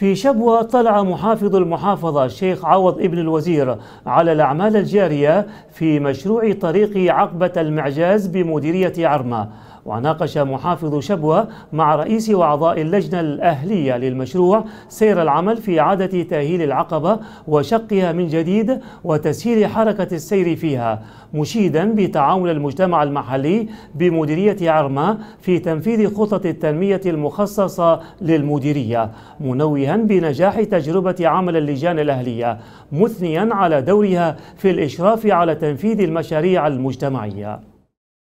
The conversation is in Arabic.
في شبوة طلع محافظ المحافظة الشيخ عوض ابن الوزير على الأعمال الجارية في مشروع طريق عقبة المعجاز بمديرية عرمة وناقش محافظ شبوة مع رئيس وأعضاء اللجنة الأهلية للمشروع سير العمل في إعادة تأهيل العقبة وشقها من جديد وتسهيل حركة السير فيها مشيدا بتعاون المجتمع المحلي بمديرية عرما في تنفيذ خطط التنمية المخصصة للمديرية منوها بنجاح تجربة عمل اللجان الأهلية مثنيا على دورها في الإشراف على تنفيذ المشاريع المجتمعية